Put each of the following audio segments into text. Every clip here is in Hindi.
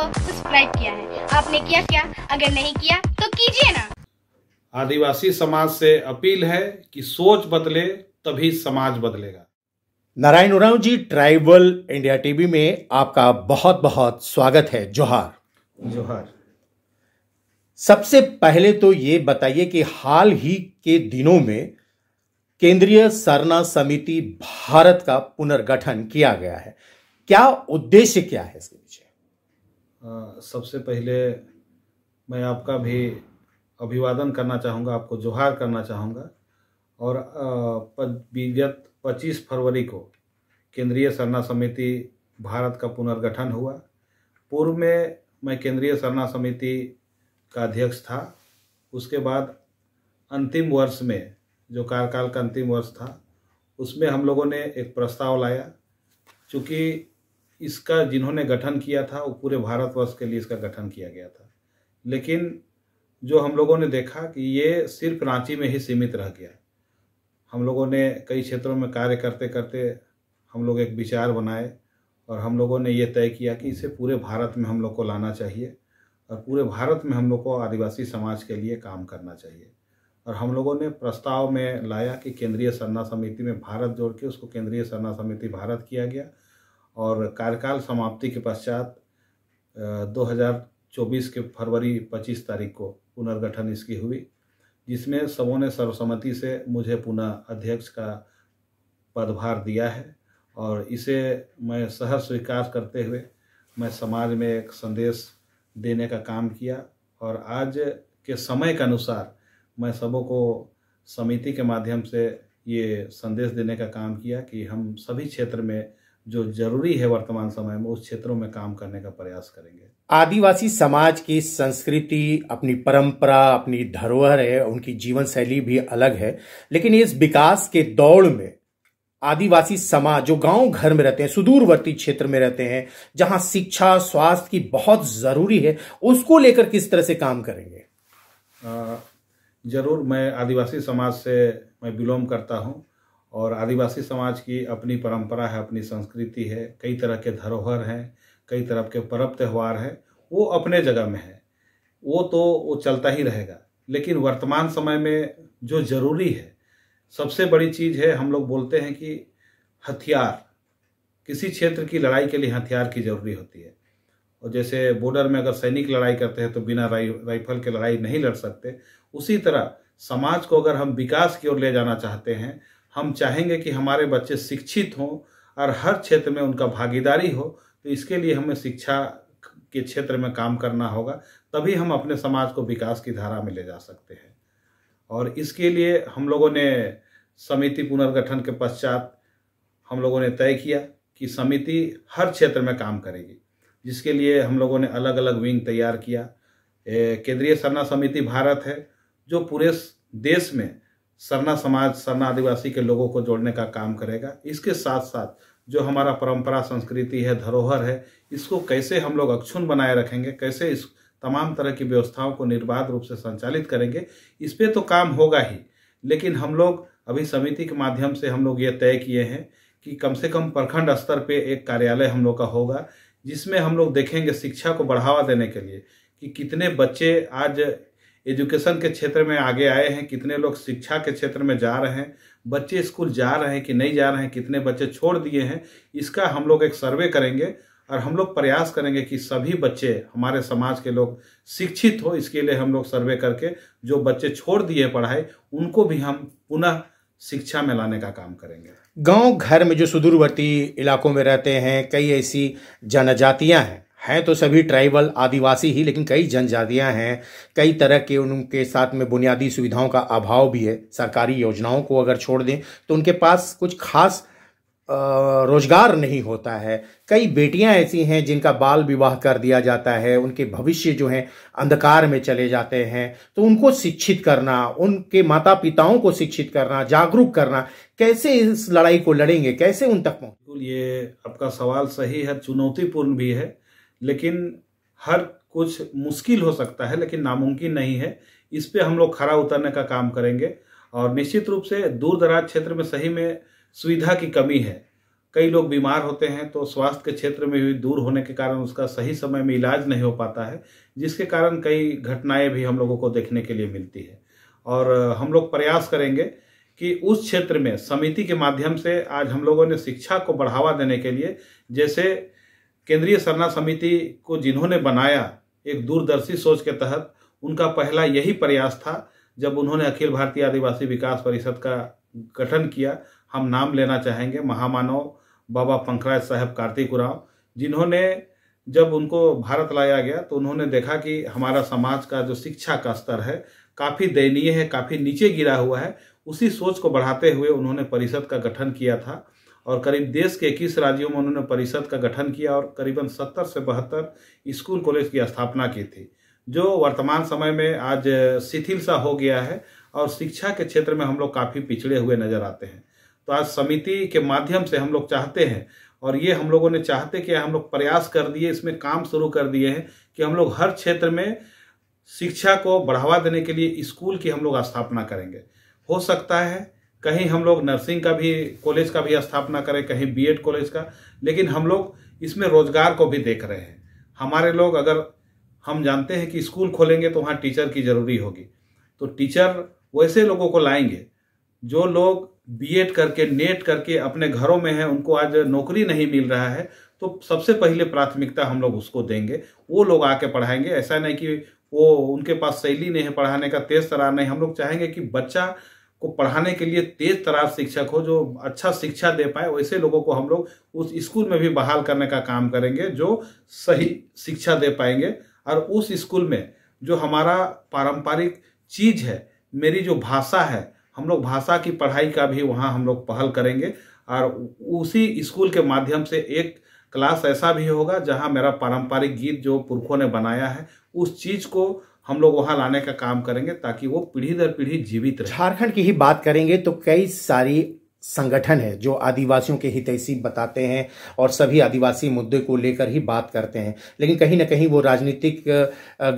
को सब्सक्राइब किया है आपने किया क्या अगर नहीं किया तो कीजिए ना आदिवासी समाज से अपील है कि सोच बदले तभी समाज बदलेगा Narayan Oraon ji tribal India TV में आपका बहुत बहुत स्वागत है जोहार जोहार सबसे पहले तो ये बताइए कि हाल ही के दिनों में केंद्रीय सरना समिति भारत का पुनर्गठन किया गया है क्या उद्देश्य क्या है इसके सबसे पहले मैं आपका भी अभिवादन करना चाहूँगा आपको जोहार करना चाहूँगा और विगत 25 फरवरी को केंद्रीय सरना समिति भारत का पुनर्गठन हुआ पूर्व में मैं केंद्रीय सरना समिति का अध्यक्ष था उसके बाद अंतिम वर्ष में जो कार्यकाल का अंतिम वर्ष था उसमें हम लोगों ने एक प्रस्ताव लाया चूँकि इसका जिन्होंने गठन किया था वो पूरे भारतवर्ष के लिए इसका गठन किया गया था लेकिन जो हम लोगों ने देखा कि ये सिर्फ रांची में ही सीमित रह गया हम लोगों ने कई क्षेत्रों में कार्य करते करते हम लोग एक विचार बनाए और हम लोगों ने ये तय किया कि इसे पूरे भारत में हम लोग को लाना चाहिए और पूरे भारत में हम लोग को आदिवासी समाज के लिए काम करना चाहिए और हम लोगों ने प्रस्ताव में लाया कि केंद्रीय सरना समिति में भारत जोड़ के उसको केंद्रीय सरना समिति भारत किया गया और कार्यकाल समाप्ति के पश्चात 2024 के फरवरी 25 तारीख को पुनर्गठन इसकी हुई जिसमें सबों ने सर्वसम्मति से मुझे पुनः अध्यक्ष का पदभार दिया है और इसे मैं सहर स्वीकार करते हुए मैं समाज में एक संदेश देने का काम किया और आज के समय के अनुसार मैं सबों को समिति के माध्यम से ये संदेश देने का काम किया कि हम सभी क्षेत्र में जो जरूरी है वर्तमान समय में उस क्षेत्रों में काम करने का प्रयास करेंगे आदिवासी समाज की संस्कृति अपनी परंपरा अपनी धरोहर है उनकी जीवन शैली भी अलग है लेकिन इस विकास के दौड़ में आदिवासी समाज जो गांव घर में रहते हैं सुदूरवर्ती क्षेत्र में रहते हैं जहां शिक्षा स्वास्थ्य की बहुत जरूरी है उसको लेकर किस तरह से काम करेंगे जरूर मैं आदिवासी समाज से मैं बिलोंग करता हूं और आदिवासी समाज की अपनी परंपरा है अपनी संस्कृति है कई तरह के धरोहर हैं कई तरह के पर्व त्यौहार हैं वो अपने जगह में है वो तो वो चलता ही रहेगा लेकिन वर्तमान समय में जो ज़रूरी है सबसे बड़ी चीज़ है हम लोग बोलते हैं कि हथियार किसी क्षेत्र की लड़ाई के लिए हथियार की ज़रूरी होती है और जैसे बॉर्डर में अगर सैनिक लड़ाई करते हैं तो बिना राइ, राइफल के लड़ाई नहीं लड़ सकते उसी तरह समाज को अगर हम विकास की ओर ले जाना चाहते हैं हम चाहेंगे कि हमारे बच्चे शिक्षित हों और हर क्षेत्र में उनका भागीदारी हो तो इसके लिए हमें शिक्षा के क्षेत्र में काम करना होगा तभी हम अपने समाज को विकास की धारा में ले जा सकते हैं और इसके लिए हम लोगों ने समिति पुनर्गठन के पश्चात हम लोगों ने तय किया कि समिति हर क्षेत्र में काम करेगी जिसके लिए हम लोगों ने अलग अलग विंग तैयार किया केंद्रीय सरना समिति भारत है जो पूरे देश में सरना समाज सरना आदिवासी के लोगों को जोड़ने का काम करेगा इसके साथ साथ जो हमारा परंपरा संस्कृति है धरोहर है इसको कैसे हम लोग अक्षुण बनाए रखेंगे कैसे इस तमाम तरह की व्यवस्थाओं को निर्बाध रूप से संचालित करेंगे इस पर तो काम होगा ही लेकिन हम लोग अभी समिति के माध्यम से हम लोग ये तय किए हैं कि कम से कम प्रखंड स्तर पे एक कार्यालय हम लोग का होगा जिसमें हम लोग देखेंगे शिक्षा को बढ़ावा देने के लिए कि कितने बच्चे आज एजुकेशन के क्षेत्र में आगे आए हैं कितने लोग शिक्षा के क्षेत्र में जा रहे हैं बच्चे स्कूल जा रहे हैं कि नहीं जा रहे हैं कितने बच्चे छोड़ दिए हैं इसका हम लोग एक सर्वे करेंगे और हम लोग प्रयास करेंगे कि सभी बच्चे हमारे समाज के लोग शिक्षित हो इसके लिए हम लोग सर्वे करके जो बच्चे छोड़ दिए पढ़ाई उनको भी हम पुनः शिक्षा में लाने का काम करेंगे गांव घर में जो सुदूरवर्ती इलाकों में रहते हैं कई ऐसी जनजातियां हैं हैं तो सभी ट्राइबल आदिवासी ही लेकिन कई जनजातियां हैं कई तरह के उनके साथ में बुनियादी सुविधाओं का अभाव भी है सरकारी योजनाओं को अगर छोड़ दें तो उनके पास कुछ खास रोजगार नहीं होता है कई बेटियां ऐसी हैं जिनका बाल विवाह कर दिया जाता है उनके भविष्य जो हैं अंधकार में चले जाते हैं तो उनको शिक्षित करना उनके माता पिताओं को शिक्षित करना जागरूक करना कैसे इस लड़ाई को लड़ेंगे कैसे उन तक पहुँच ये आपका सवाल सही है चुनौतीपूर्ण भी है लेकिन हर कुछ मुश्किल हो सकता है लेकिन नामुमकिन नहीं है इस पर हम लोग खरा उतरने का काम करेंगे और निश्चित रूप से दूर दराज क्षेत्र में सही में सुविधा की कमी है कई लोग बीमार होते हैं तो स्वास्थ्य के क्षेत्र में भी दूर होने के कारण उसका सही समय में इलाज नहीं हो पाता है जिसके कारण कई घटनाएं भी हम लोगों को देखने के लिए मिलती है और हम लोग प्रयास करेंगे कि उस क्षेत्र में समिति के माध्यम से आज हम लोगों ने शिक्षा को बढ़ावा देने के लिए जैसे केंद्रीय सरना समिति को जिन्होंने बनाया एक दूरदर्शी सोच के तहत उनका पहला यही प्रयास था जब उन्होंने अखिल भारतीय आदिवासी विकास परिषद का गठन किया हम नाम लेना चाहेंगे महामानव बाबा पंखराज साहब कार्तिक उराव जिन्होंने जब उनको भारत लाया गया तो उन्होंने देखा कि हमारा समाज का जो शिक्षा का स्तर है काफ़ी दयनीय है काफ़ी नीचे गिरा हुआ है उसी सोच को बढ़ाते हुए उन्होंने परिषद का गठन किया था और करीब देश के इक्कीस राज्यों में उन्होंने परिषद का गठन किया और करीबन सत्तर से बहत्तर स्कूल कॉलेज की स्थापना की थी जो वर्तमान समय में आज शिथिल सा हो गया है और शिक्षा के क्षेत्र में हम लोग काफ़ी पिछड़े हुए नजर आते हैं तो आज समिति के माध्यम से हम लोग चाहते हैं और ये हम लोगों ने चाहते कि हम लोग प्रयास कर दिए इसमें काम शुरू कर दिए हैं कि हम लोग हर क्षेत्र में शिक्षा को बढ़ावा देने के लिए स्कूल की हम लोग स्थापना करेंगे हो सकता है कहीं हम लोग नर्सिंग का भी कॉलेज का भी स्थापना करें कहीं बीएड कॉलेज का लेकिन हम लोग इसमें रोजगार को भी देख रहे हैं हमारे लोग अगर हम जानते हैं कि स्कूल खोलेंगे तो वहाँ टीचर की ज़रूरी होगी तो टीचर वैसे लोगों को लाएंगे जो लोग बीएड करके नेट e करके अपने घरों में हैं उनको आज नौकरी नहीं मिल रहा है तो सबसे पहले प्राथमिकता हम लोग उसको देंगे वो लोग आके पढ़ाएंगे ऐसा नहीं कि वो उनके पास शैली नहीं है पढ़ाने का तेज तरह नहीं हम लोग चाहेंगे कि बच्चा को पढ़ाने के लिए तेज तरार शिक्षक हो जो अच्छा शिक्षा दे पाए वैसे लोगों को हम लोग उस स्कूल में भी बहाल करने का काम करेंगे जो सही शिक्षा दे पाएंगे और उस स्कूल में जो हमारा पारंपरिक चीज़ है मेरी जो भाषा है हम लोग भाषा की पढ़ाई का भी वहाँ हम लोग पहल करेंगे और उसी स्कूल के माध्यम से एक क्लास ऐसा भी होगा जहाँ मेरा पारंपरिक गीत जो पुरखों ने बनाया है उस चीज़ को हम लोग वहां लाने का काम करेंगे ताकि वो पीढ़ी दर पीढ़ी जीवित रहे झारखंड की ही बात करेंगे तो कई सारी संगठन है जो आदिवासियों के हितैषी बताते हैं और सभी आदिवासी मुद्दे को लेकर ही बात करते हैं लेकिन कहीं ना कहीं वो राजनीतिक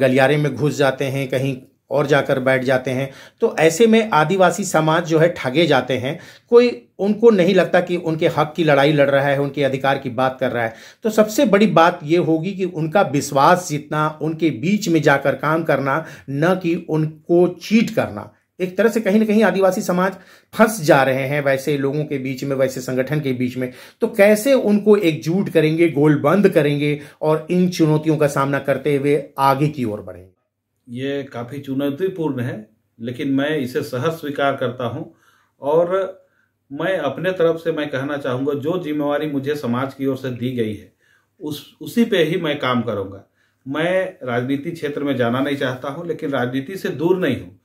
गलियारे में घुस जाते हैं कहीं और जाकर बैठ जाते हैं तो ऐसे में आदिवासी समाज जो है ठगे जाते हैं कोई उनको नहीं लगता कि उनके हक की लड़ाई लड़ रहा है उनके अधिकार की बात कर रहा है तो सबसे बड़ी बात ये होगी कि उनका विश्वास जीतना उनके बीच में जाकर काम करना न कि उनको चीट करना एक तरह से कहीं ना कहीं आदिवासी समाज फंस जा रहे हैं वैसे लोगों के बीच में वैसे संगठन के बीच में तो कैसे उनको एकजुट करेंगे गोलबंद करेंगे और इन चुनौतियों का सामना करते हुए आगे की ओर बढ़ेंगे ये काफ़ी चुनौतीपूर्ण है लेकिन मैं इसे सहज स्वीकार करता हूँ और मैं अपने तरफ से मैं कहना चाहूँगा जो जिम्मेवारी मुझे समाज की ओर से दी गई है उस उसी पे ही मैं काम करूँगा मैं राजनीति क्षेत्र में जाना नहीं चाहता हूँ लेकिन राजनीति से दूर नहीं हूँ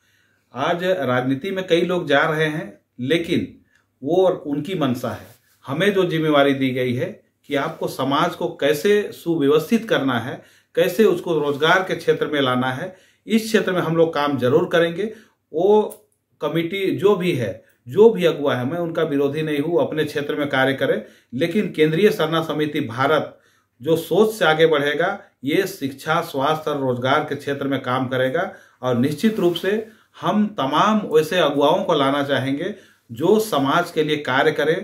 आज राजनीति में कई लोग जा रहे हैं लेकिन वो उनकी मनसा है हमें जो जिम्मेवारी दी गई है कि आपको समाज को कैसे सुव्यवस्थित करना है कैसे उसको रोजगार के क्षेत्र में लाना है इस क्षेत्र में हम लोग काम जरूर करेंगे वो कमेटी जो भी है जो भी अगुआ है मैं उनका विरोधी नहीं हूँ अपने क्षेत्र में कार्य करें लेकिन केंद्रीय सरना समिति भारत जो सोच से आगे बढ़ेगा ये शिक्षा स्वास्थ्य और रोजगार के क्षेत्र में काम करेगा और निश्चित रूप से हम तमाम वैसे अगुवाओं को लाना चाहेंगे जो समाज के लिए कार्य करें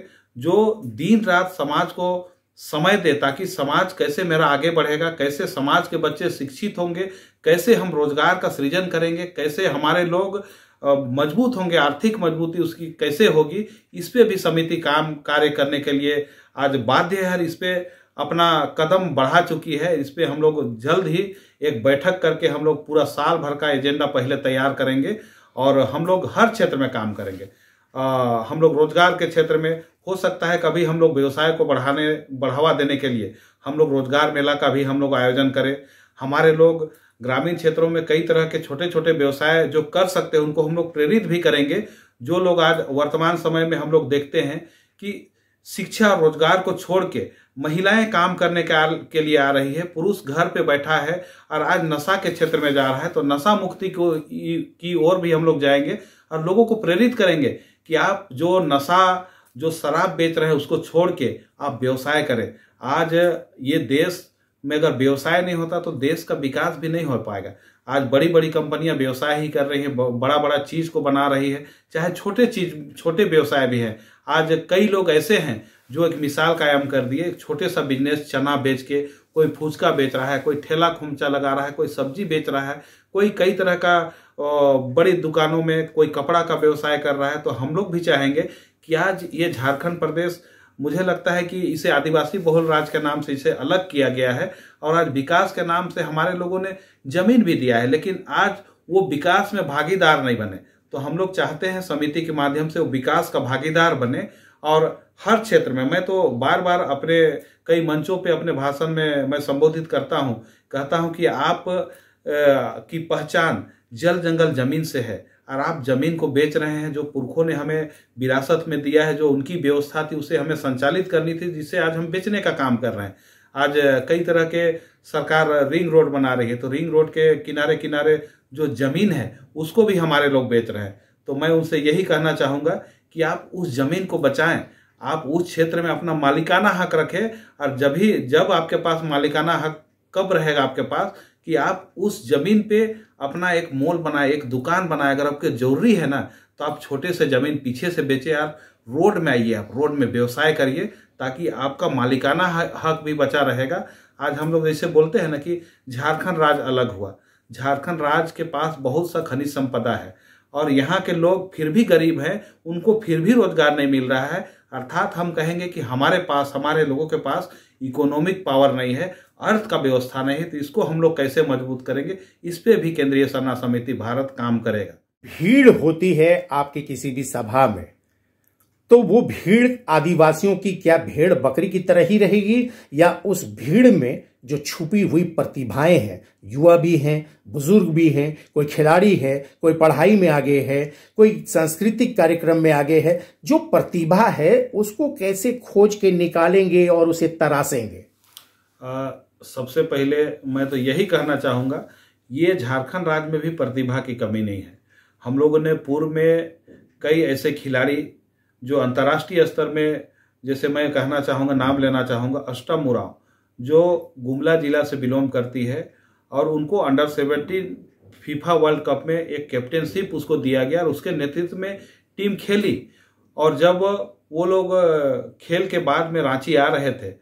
जो दिन रात समाज को समय दे ताकि समाज कैसे मेरा आगे बढ़ेगा कैसे समाज के बच्चे शिक्षित होंगे कैसे हम रोजगार का सृजन करेंगे कैसे हमारे लोग मजबूत होंगे आर्थिक मजबूती उसकी कैसे होगी इस पर भी समिति काम कार्य करने के लिए आज बाध्य है इस पर अपना कदम बढ़ा चुकी है इस पर हम लोग जल्द ही एक बैठक करके हम लोग पूरा साल भर का एजेंडा पहले तैयार करेंगे और हम लोग हर क्षेत्र में काम करेंगे आ, हम लोग रोजगार के क्षेत्र में हो सकता है कभी हम लोग व्यवसाय को बढ़ाने बढ़ावा देने के लिए हम लोग रोजगार मेला का भी हम लोग आयोजन करें हमारे लोग ग्रामीण क्षेत्रों में कई तरह के छोटे छोटे व्यवसाय जो कर सकते हैं उनको हम लोग प्रेरित भी करेंगे जो लोग आज वर्तमान समय में हम लोग देखते हैं कि शिक्षा और रोजगार को छोड़ के महिलाएं काम करने के, आ, के लिए आ रही है पुरुष घर पे बैठा है और आज नशा के क्षेत्र में जा रहा है तो नशा मुक्ति को की ओर भी हम लोग जाएंगे और लोगों को प्रेरित करेंगे कि आप जो नशा जो शराब बेच रहे हैं उसको छोड़ के आप व्यवसाय करें आज ये देश में अगर व्यवसाय नहीं होता तो देश का विकास भी नहीं हो पाएगा आज बड़ी बड़ी कंपनियां व्यवसाय ही कर रही हैं बड़ा बड़ा चीज को बना रही है चाहे छोटे चीज छोटे व्यवसाय भी हैं आज कई लोग ऐसे हैं जो एक मिसाल कायम कर दिए एक छोटे सा बिजनेस चना बेच के कोई फूचका बेच रहा है कोई ठेला खुमचा लगा रहा है कोई सब्जी बेच रहा है कोई कई तरह का बड़ी दुकानों में कोई कपड़ा का व्यवसाय कर रहा है तो हम लोग भी चाहेंगे कि आज ये झारखंड प्रदेश मुझे लगता है कि इसे आदिवासी बहुल राज्य के नाम से इसे अलग किया गया है और आज विकास के नाम से हमारे लोगों ने जमीन भी दिया है लेकिन आज वो विकास में भागीदार नहीं बने तो हम लोग चाहते हैं समिति के माध्यम से वो विकास का भागीदार बने और हर क्षेत्र में मैं तो बार बार अपने कई मंचों पे अपने भाषण में मैं संबोधित करता हूँ कहता हूँ कि आप की पहचान जल जंगल जमीन से है और आप जमीन को बेच रहे हैं जो पुरखों ने हमें विरासत में दिया है जो उनकी व्यवस्था थी उसे हमें संचालित करनी थी जिससे आज हम बेचने का काम कर रहे हैं आज कई तरह के सरकार रिंग रोड बना रही है तो रिंग रोड के किनारे किनारे जो जमीन है उसको भी हमारे लोग बेच रहे हैं तो मैं उनसे यही कहना चाहूँगा कि आप उस जमीन को बचाएं आप उस क्षेत्र में अपना मालिकाना हक रखें और जब ही जब आपके पास मालिकाना हक कब रहेगा आपके पास कि आप उस जमीन पे अपना एक मॉल बनाए एक दुकान बनाए अगर आपके जरूरी है ना तो आप छोटे से जमीन पीछे से बेचे आप रोड में आइए आप रोड में व्यवसाय करिए ताकि आपका मालिकाना हक भी बचा रहेगा आज हम लोग जैसे बोलते हैं ना कि झारखंड राज अलग हुआ झारखंड राज के पास बहुत सा खनिज संपदा है और यहाँ के लोग फिर भी गरीब हैं उनको फिर भी रोजगार नहीं मिल रहा है अर्थात हम कहेंगे कि हमारे पास हमारे लोगों के पास इकोनॉमिक पावर नहीं है अर्थ का व्यवस्था नहीं है तो इसको हम लोग कैसे मजबूत करेंगे इस पर भी केंद्रीय सरना समिति भारत काम करेगा भीड़ होती है आपकी किसी भी सभा में तो वो भीड़ आदिवासियों की क्या भेड़ बकरी की तरह ही रहेगी या उस भीड़ में जो छुपी हुई प्रतिभाएं हैं युवा भी हैं बुजुर्ग भी हैं कोई खिलाड़ी है कोई पढ़ाई में आगे है कोई सांस्कृतिक कार्यक्रम में आगे है जो प्रतिभा है उसको कैसे खोज के निकालेंगे और उसे तरासेंगे आ, सबसे पहले मैं तो यही कहना चाहूँगा ये झारखंड राज्य में भी प्रतिभा की कमी नहीं है हम लोगों ने पूर्व में कई ऐसे खिलाड़ी जो अंतर्राष्ट्रीय स्तर में जैसे मैं कहना चाहूँगा नाम लेना चाहूँगा अष्टम उराव जो गुमला जिला से बिलोंग करती है और उनको under seventeen FIFA world cup में एक कैप्टनशिप उसको दिया गया और उसके नेतृत्व में टीम खेली और जब वो लोग खेल के बाद में रांची आ रहे थे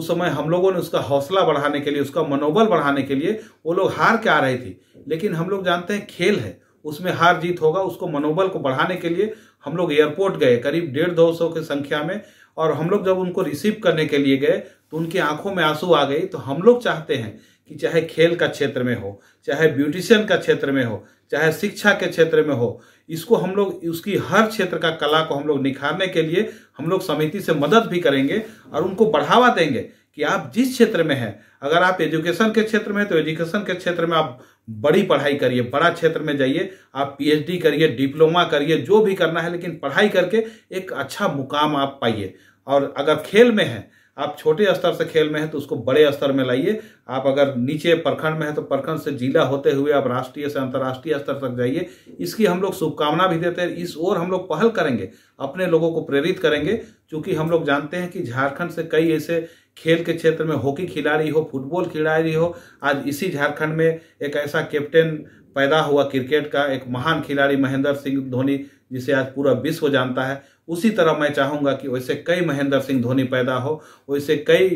उस समय हम लोगों ने उसका हौसला बढ़ाने के लिए उसका मनोबल बढ़ाने के लिए वो लोग हार के आ रही थी लेकिन हम लोग जानते हैं खेल है उसमें हार जीत होगा उसको मनोबल को बढ़ाने के लिए हम लोग एयरपोर्ट गए करीब डेढ़ दो सौ की संख्या में और हम लोग जब उनको रिसीव करने के लिए गए तो उनकी आंखों में आंसू आ गई तो हम लोग चाहते हैं कि चाहे खेल का क्षेत्र में हो चाहे ब्यूटिशियन का क्षेत्र में हो चाहे शिक्षा के क्षेत्र में हो इसको हम लोग उसकी हर क्षेत्र का कला को हम लोग निखारने के लिए हम लोग समिति से मदद भी करेंगे और उनको बढ़ावा देंगे कि आप जिस क्षेत्र में हैं अगर आप एजुकेशन के क्षेत्र में तो एजुकेशन के क्षेत्र में आप बड़ी पढ़ाई करिए बड़ा क्षेत्र में जाइए आप पीएचडी करिए डिप्लोमा करिए जो भी करना है लेकिन पढ़ाई करके एक अच्छा मुकाम आप पाइए और अगर खेल में है आप छोटे स्तर से खेल में है तो उसको बड़े स्तर में लाइए आप अगर नीचे प्रखंड में है तो प्रखंड से जिला होते हुए आप राष्ट्रीय से अंतर्राष्ट्रीय स्तर तक जाइए इसकी हम लोग शुभकामना भी देते हैं इस ओर हम लोग पहल करेंगे अपने लोगों को प्रेरित करेंगे क्योंकि हम लोग जानते हैं कि झारखंड से कई ऐसे खेल के क्षेत्र में हॉकी खिलाड़ी हो फुटबॉल खिलाड़ी हो आज इसी झारखंड में एक ऐसा कैप्टन पैदा हुआ क्रिकेट का एक महान खिलाड़ी महेंद्र सिंह धोनी जिसे आज पूरा विश्व जानता है उसी तरह मैं चाहूँगा कि वैसे कई महेंद्र सिंह धोनी पैदा हो वैसे कई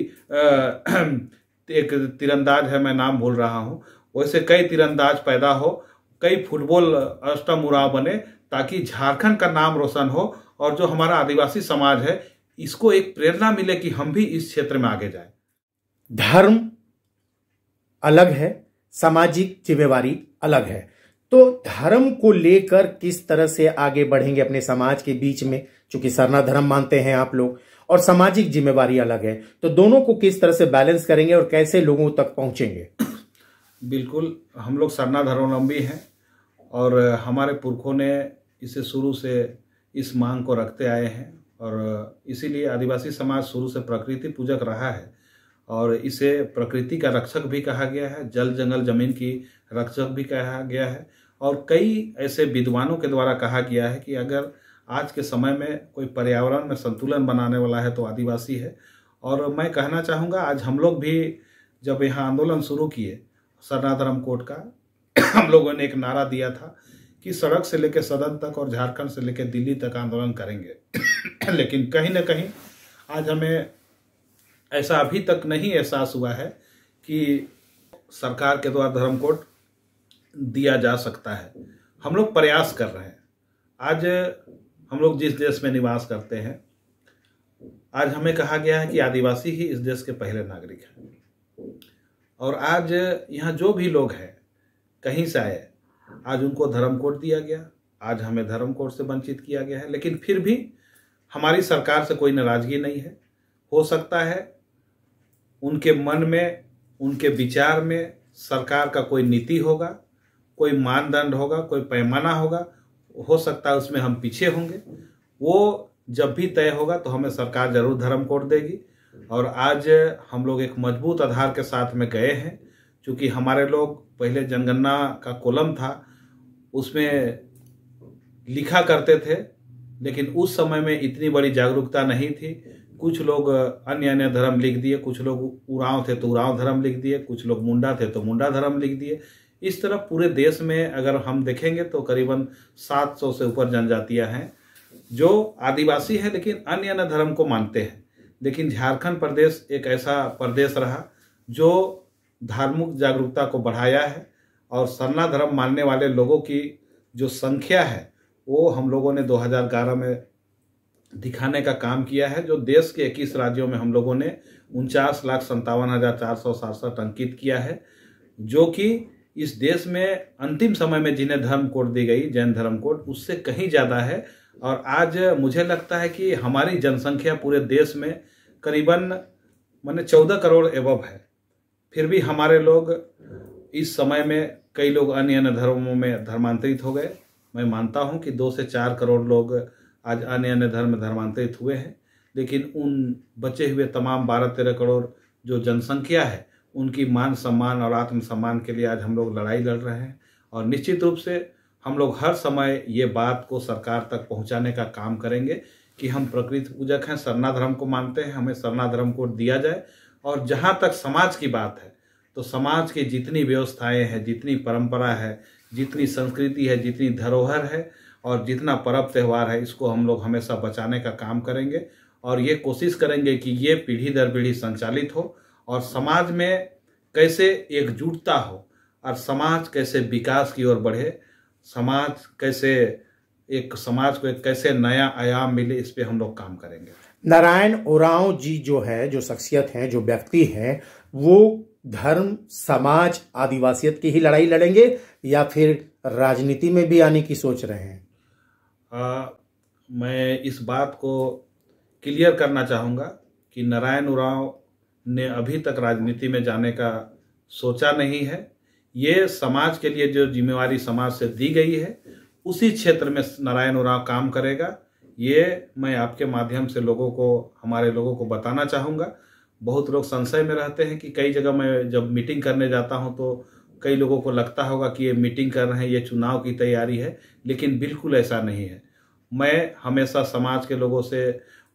एक तीरंदाज है मैं नाम भूल रहा हूँ वैसे कई तीरंदाज पैदा हो कई फुटबॉल अष्टम उराव बने ताकि झारखंड का नाम रोशन हो और जो हमारा आदिवासी समाज है इसको एक प्रेरणा मिले कि हम भी इस क्षेत्र में आगे जाए धर्म अलग है सामाजिक जिम्मेवारी अलग है तो धर्म को लेकर किस तरह से आगे बढ़ेंगे अपने समाज के बीच में चूंकि सरना धर्म मानते हैं आप लोग और सामाजिक जिम्मेवारी अलग है तो दोनों को किस तरह से बैलेंस करेंगे और कैसे लोगों तक पहुंचेंगे बिल्कुल हम लोग सरना धर्मावलंबी हैं और हमारे पुरखों ने इसे शुरू से इस मांग को रखते आए हैं और इसीलिए आदिवासी समाज शुरू से प्रकृति पूजक रहा है और इसे प्रकृति का रक्षक भी कहा गया है जल जंगल जमीन की रक्षक भी कहा गया है और कई ऐसे विद्वानों के द्वारा कहा गया है कि अगर आज के समय में कोई पर्यावरण में संतुलन बनाने वाला है तो आदिवासी है और मैं कहना चाहूँगा आज हम लोग भी जब यहाँ आंदोलन शुरू किए सरना धर्म कोर्ट का हम लोगों ने एक नारा दिया था कि सड़क से लेकर सदन तक और झारखंड से लेकर दिल्ली तक आंदोलन करेंगे लेकिन कहीं ना कहीं आज हमें ऐसा अभी तक नहीं एहसास हुआ है कि सरकार के द्वारा धर्म कोड दिया जा सकता है हम लोग प्रयास कर रहे हैं आज हम लोग जिस देश में निवास करते हैं आज हमें कहा गया है कि आदिवासी ही इस देश के पहले नागरिक हैं और आज यहाँ जो भी लोग हैं कहीं से आए आज उनको धर्म कोड दिया गया आज हमें धर्म कोड से वंचित किया गया है लेकिन फिर भी हमारी सरकार से कोई नाराजगी नहीं है हो सकता है उनके मन में उनके विचार में सरकार का कोई नीति होगा कोई मानदंड होगा कोई पैमाना होगा हो सकता है उसमें हम पीछे होंगे वो जब भी तय होगा तो हमें सरकार जरूर धर्म कोड देगी और आज हम लोग एक मजबूत आधार के साथ में गए हैं चूँकि हमारे लोग पहले जनगणना का कॉलम था उसमें लिखा करते थे लेकिन उस समय में इतनी बड़ी जागरूकता नहीं थी कुछ लोग अन्य अन्य धर्म लिख दिए कुछ लोग उराव थे तो उराव धर्म लिख दिए कुछ लोग मुंडा थे तो मुंडा धर्म लिख दिए इस तरह पूरे देश में अगर हम देखेंगे तो करीबन 700 से ऊपर जनजातियां हैं जो आदिवासी हैं लेकिन अन्य अन्य धर्म को मानते हैं लेकिन झारखंड प्रदेश एक ऐसा प्रदेश रहा जो धार्मिक जागरूकता को बढ़ाया है और सरना धर्म मानने वाले लोगों की जो संख्या है वो हम लोगों ने 2011 में दिखाने का काम किया है जो देश के इक्कीस राज्यों में हम लोगों ने उनचास लाख संतावन हज़ार चार सौ सड़सठ अंकित किया है जो कि इस देश में अंतिम समय में जिन्हें धर्म कोड दी गई जैन धर्म कोड उससे कहीं ज़्यादा है और आज मुझे लगता है कि हमारी जनसंख्या पूरे देश में करीबन मैंने चौदह करोड़ एवब है फिर भी हमारे लोग इस समय में कई लोग अन्य अन्य धर्मों में धर्मांतरित हो गए मैं मानता हूं कि दो से चार करोड़ लोग आज अन्य अन्य धर्म में धर्मांतरित हुए हैं लेकिन उन बचे हुए तमाम बारह तेरह करोड़ जो जनसंख्या है उनकी मान सम्मान और आत्म सम्मान के लिए आज हम लोग लड़ाई लड़ रहे हैं और निश्चित रूप से हम लोग हर समय ये बात को सरकार तक पहुंचाने का काम करेंगे कि हम प्रकृति पूजक हैं सरना धर्म को मानते हैं हमें सरना धर्म को दिया जाए और जहाँ तक समाज की बात है तो समाज की जितनी व्यवस्थाएं हैं जितनी परंपरा है जितनी संस्कृति है जितनी धरोहर है और जितना पर्व त्यौहार है इसको हम लोग हमेशा बचाने का काम करेंगे और ये कोशिश करेंगे कि ये पीढ़ी दर पीढ़ी संचालित हो और समाज में कैसे एकजुटता हो और समाज कैसे विकास की ओर बढ़े समाज कैसे एक समाज को एक कैसे नया आयाम मिले इस पर हम लोग काम करेंगे नारायण उरांव जी जो है जो शख्सियत हैं जो व्यक्ति हैं वो धर्म समाज आदिवासियत की ही लड़ाई लड़ेंगे या फिर राजनीति में भी आने की सोच रहे हैं आ, मैं इस बात को क्लियर करना चाहूँगा कि नारायण उरांव ने अभी तक राजनीति में जाने का सोचा नहीं है ये समाज के लिए जो जिम्मेवारी समाज से दी गई है उसी क्षेत्र में नारायण उरांव काम करेगा ये मैं आपके माध्यम से लोगों को हमारे लोगों को बताना चाहूँगा बहुत लोग संशय में रहते हैं कि कई जगह मैं जब मीटिंग करने जाता हूँ तो कई लोगों को लगता होगा कि ये मीटिंग कर रहे हैं ये चुनाव की तैयारी है लेकिन बिल्कुल ऐसा नहीं है मैं हमेशा समाज के लोगों से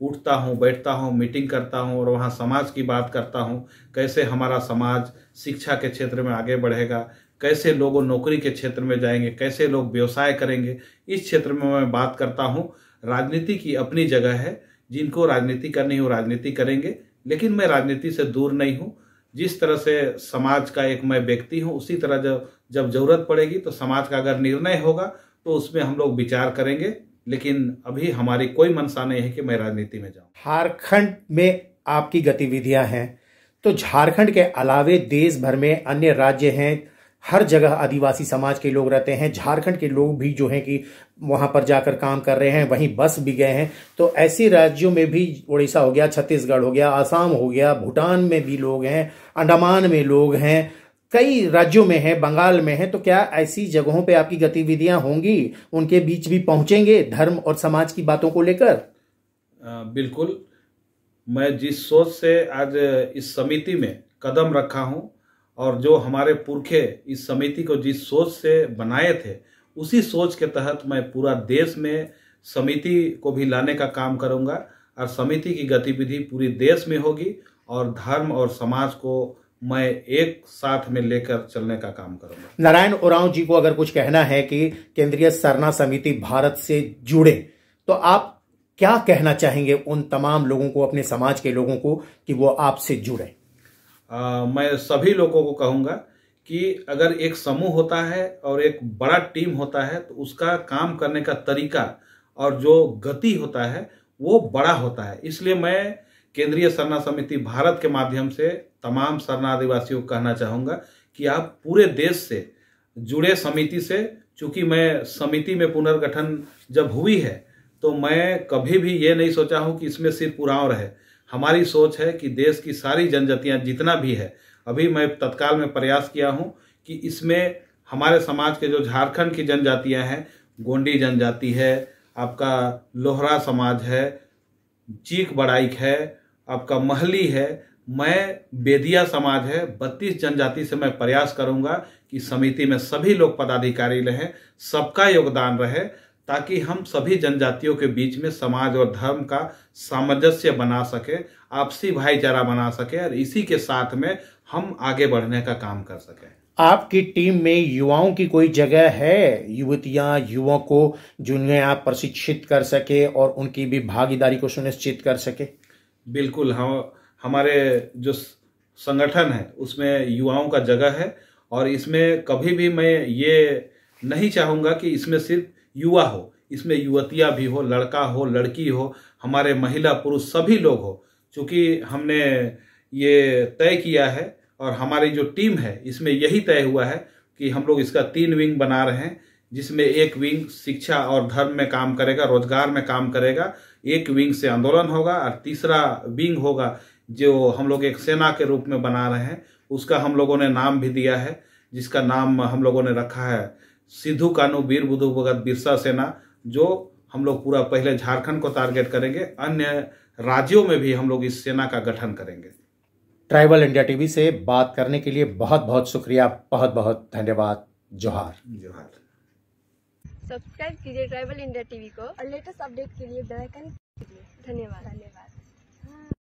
उठता हूँ बैठता हूँ मीटिंग करता हूँ और वहाँ समाज की बात करता हूँ कैसे हमारा समाज शिक्षा के क्षेत्र में आगे बढ़ेगा कैसे लोग नौकरी के क्षेत्र में जाएंगे कैसे लोग व्यवसाय करेंगे इस क्षेत्र में मैं बात करता हूँ राजनीति की अपनी जगह है जिनको राजनीति करनी हो राजनीति करेंगे लेकिन मैं राजनीति से दूर नहीं हूँ जिस तरह से समाज का एक मैं व्यक्ति हूँ उसी तरह जब जब जरूरत पड़ेगी तो समाज का अगर निर्णय होगा तो उसमें हम लोग विचार करेंगे लेकिन अभी हमारी कोई मनसा नहीं है कि मैं राजनीति में जाऊँ झारखंड में आपकी गतिविधियां हैं तो झारखंड के अलावे देश भर में अन्य राज्य हैं हर जगह आदिवासी समाज के लोग रहते हैं झारखंड के लोग भी जो हैं कि वहां पर जाकर काम कर रहे हैं वहीं बस भी गए हैं तो ऐसे राज्यों में भी उड़ीसा हो गया छत्तीसगढ़ हो गया आसाम हो गया भूटान में भी लोग हैं अंडमान में लोग हैं कई राज्यों में है बंगाल में है तो क्या ऐसी जगहों पर आपकी गतिविधियां होंगी उनके बीच भी पहुंचेंगे धर्म और समाज की बातों को लेकर बिल्कुल मैं जिस सोच से आज इस समिति में कदम रखा हूं और जो हमारे पुरखे इस समिति को जिस सोच से बनाए थे उसी सोच के तहत मैं पूरा देश में समिति को भी लाने का काम करूंगा और समिति की गतिविधि पूरी देश में होगी और धर्म और समाज को मैं एक साथ में लेकर चलने का काम करूंगा नारायण उरांव जी को अगर कुछ कहना है कि केंद्रीय सरना समिति भारत से जुड़े तो आप क्या कहना चाहेंगे उन तमाम लोगों को अपने समाज के लोगों को कि वो आपसे जुड़े आ, मैं सभी लोगों को कहूँगा कि अगर एक समूह होता है और एक बड़ा टीम होता है तो उसका काम करने का तरीका और जो गति होता है वो बड़ा होता है इसलिए मैं केंद्रीय सरना समिति भारत के माध्यम से तमाम सरना आदिवासियों को कहना चाहूँगा कि आप पूरे देश से जुड़े समिति से चूँकि मैं समिति में पुनर्गठन जब हुई है तो मैं कभी भी ये नहीं सोचा हूँ कि इसमें सिर्फ उड़ाव रहे हमारी सोच है कि देश की सारी जनजातियाँ जितना भी है अभी मैं तत्काल में प्रयास किया हूँ कि इसमें हमारे समाज के जो झारखंड की जनजातियाँ हैं गोंडी जनजाति है आपका लोहरा समाज है चीख बड़ाइक है आपका महली है मैं बेदिया समाज है बत्तीस जनजाति से मैं प्रयास करूंगा कि समिति में सभी लोग पदाधिकारी रहें सबका योगदान रहे ताकि हम सभी जनजातियों के बीच में समाज और धर्म का सामंजस्य बना सके आपसी भाईचारा बना सके और इसी के साथ में हम आगे बढ़ने का काम कर सकें आपकी टीम में युवाओं की कोई जगह है युवतियां युवाओं को जिन्हें आप प्रशिक्षित कर सके और उनकी भी भागीदारी को सुनिश्चित कर सके बिल्कुल हम हाँ, हमारे जो संगठन है उसमें युवाओं का जगह है और इसमें कभी भी मैं ये नहीं चाहूँगा कि इसमें सिर्फ युवा हो इसमें युवतियाँ भी हो लड़का हो लड़की हो हमारे महिला पुरुष सभी लोग हो चूँकि हमने ये तय किया है और हमारी जो टीम है इसमें यही तय हुआ है कि हम लोग इसका तीन विंग बना रहे हैं जिसमें एक विंग शिक्षा और धर्म में काम करेगा रोजगार में काम करेगा एक विंग से आंदोलन होगा और तीसरा विंग होगा जो हम लोग एक सेना के रूप में बना रहे हैं उसका हम लोगों ने नाम भी दिया है जिसका नाम हम लोगों ने रखा है सिद्धू कानू वीर बुधु भगत बिरसा सेना जो हम लोग पूरा पहले झारखंड को टारगेट करेंगे अन्य राज्यों में भी हम लोग इस सेना का गठन करेंगे ट्राइबल इंडिया टीवी से बात करने के लिए बहुत बहुत शुक्रिया बहुत बहुत धन्यवाद जोहार जोहार सब्सक्राइब कीजिए ट्राइबल इंडिया टीवी को और लेटेस्ट अपडेट के लिए बेल आइकन धन्यवाद धन्यवाद